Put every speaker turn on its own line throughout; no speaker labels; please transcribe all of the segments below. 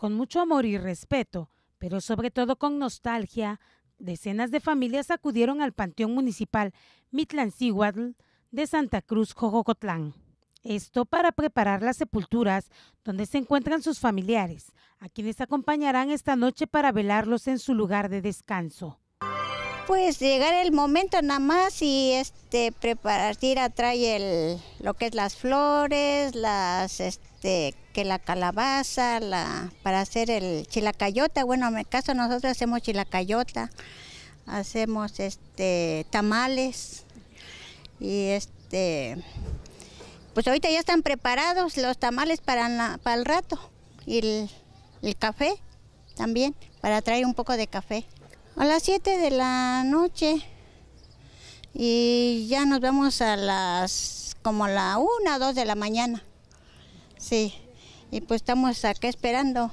Con mucho amor y respeto, pero sobre todo con nostalgia, decenas de familias acudieron al Panteón Municipal Mitlancíhuatl de Santa Cruz, Jojocotlán. Esto para preparar las sepulturas donde se encuentran sus familiares, a quienes acompañarán esta noche para velarlos en su lugar de descanso
pues llegar el momento nada más y este preparar, ir a traer el, lo que es las flores, las este que la calabaza, la para hacer el chilacayota, bueno, en mi caso nosotros hacemos chilacayota, hacemos este tamales y este pues ahorita ya están preparados los tamales para, el rato y el café también, para traer un poco de café a las 7 de la noche y ya nos vamos a las como la 1, 2 de la mañana. Sí, y pues estamos acá esperando.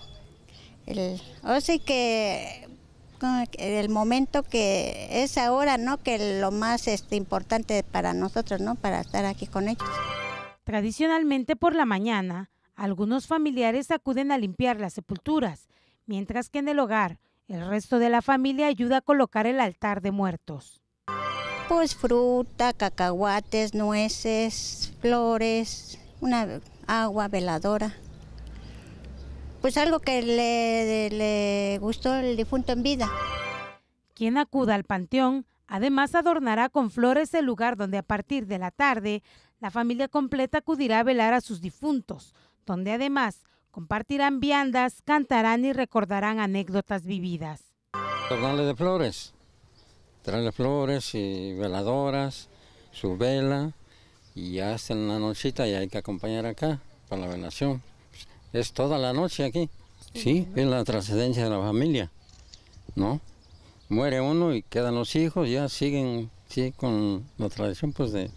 El, o que el momento que es ahora, ¿no? Que lo más este, importante
para nosotros, ¿no? Para estar aquí con ellos. Tradicionalmente por la mañana, algunos familiares acuden a limpiar las sepulturas, mientras que en el hogar el resto de la familia ayuda a colocar el altar de muertos.
Pues fruta, cacahuates, nueces, flores, una agua veladora.
Pues algo que le, gustó el difunto en vida. Quien acuda al panteón Además, adornará con flores el lugar donde a partir de la tarde la familia completa acudirá a velar a sus difuntos, donde además Compartirán viandas, cantarán y recordarán anécdotas vividas.
Tornales de flores, traerle flores y veladoras, su vela, y ya está en la nochita y hay que acompañar acá para la velación. Es toda la noche aquí, sí, es la trascendencia de la familia, ¿no? Muere uno y quedan los hijos, ya siguen con la tradición pues de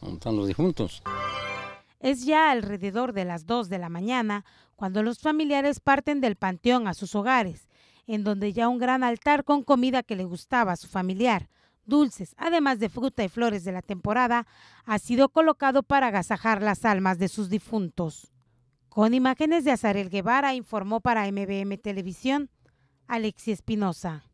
montar los difuntos.
Es ya alrededor de las 2 de la mañana cuando los familiares parten del panteón a sus hogares, en donde ya un gran altar con comida que le gustaba a su familiar, dulces, además de fruta y flores de la temporada, ha sido colocado para agasajar las almas de sus difuntos. Con imágenes de Azarel Guevara informó para MBM Televisión, Alexi Espinosa.